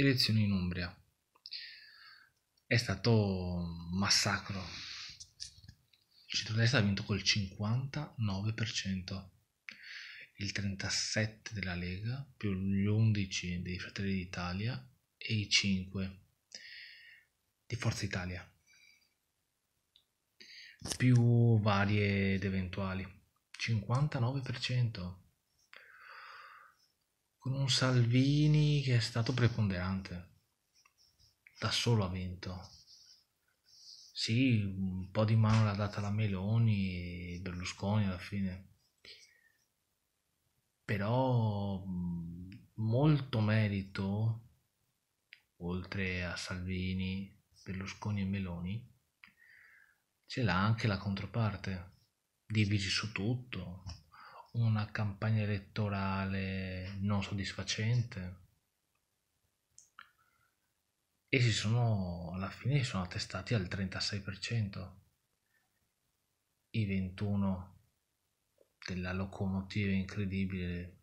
elezioni in Umbria. È stato un massacro. Il centrodestra ha vinto col 59%, il 37% della Lega, più gli 11% dei Fratelli d'Italia e i 5% di Forza Italia, più varie ed eventuali. 59% con un Salvini che è stato preponderante, da solo ha vinto. Sì, un po' di mano l'ha data la Meloni, e Berlusconi alla fine, però molto merito, oltre a Salvini, Berlusconi e Meloni, ce l'ha anche la controparte, divisi su tutto, una campagna elettorale non soddisfacente e si sono alla fine si sono attestati al 36% i 21 della locomotiva incredibile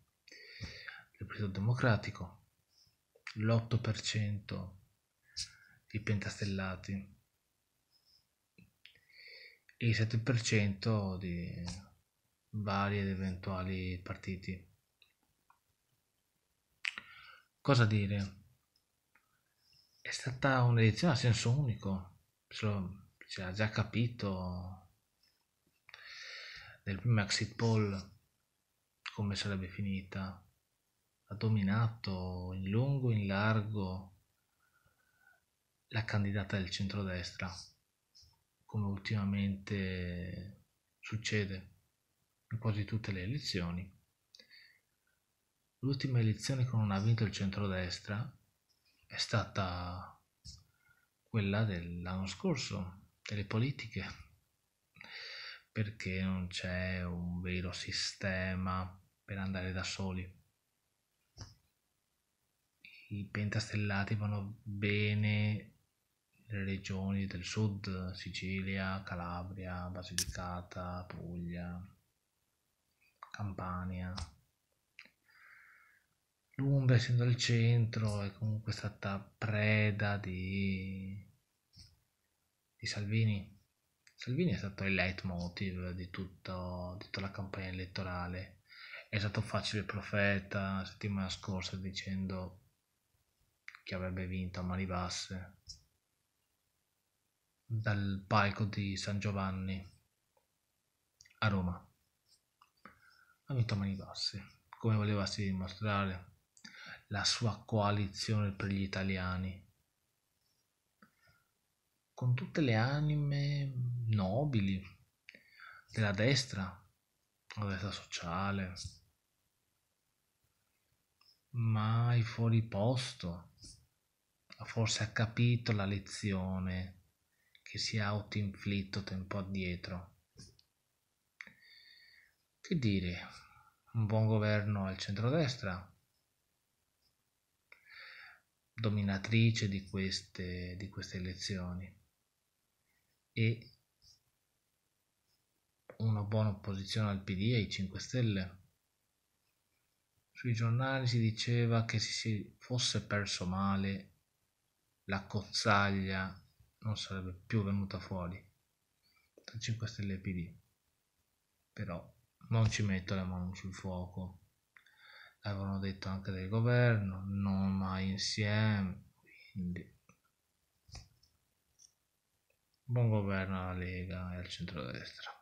del Partito Democratico l'8% i pentastellati e il 7% di vari ed eventuali partiti. Cosa dire? È stata un'edizione a senso unico, si era già capito nel primo exit poll come sarebbe finita. Ha dominato in lungo, e in largo la candidata del centrodestra, come ultimamente succede quasi tutte le elezioni. L'ultima elezione che non ha vinto il centrodestra è stata quella dell'anno scorso, delle politiche, perché non c'è un vero sistema per andare da soli. I pentastellati vanno bene nelle regioni del sud, Sicilia, Calabria, Basilicata, Puglia, Campania. L'Umbria, essendo al centro, è comunque stata preda di, di Salvini. Salvini è stato il leitmotiv di, tutto, di tutta la campagna elettorale. È stato facile profeta la settimana scorsa dicendo che avrebbe vinto a mani basse dal palco di San Giovanni a Roma a tutta mani basse, come volevasi dimostrare la sua coalizione per gli italiani. Con tutte le anime nobili della destra, la destra sociale, mai fuori posto, forse ha capito la lezione che si è autoinflitto tempo addietro che dire, un buon governo al centrodestra, dominatrice di queste, di queste elezioni e una buona opposizione al PD e ai 5 Stelle. Sui giornali si diceva che se si fosse perso male la cozzaglia non sarebbe più venuta fuori 5 Stelle e PD. Però non ci metto le mani sul fuoco. L'avevano detto anche del governo, non mai insieme, quindi buon governo alla Lega e al centro-destra.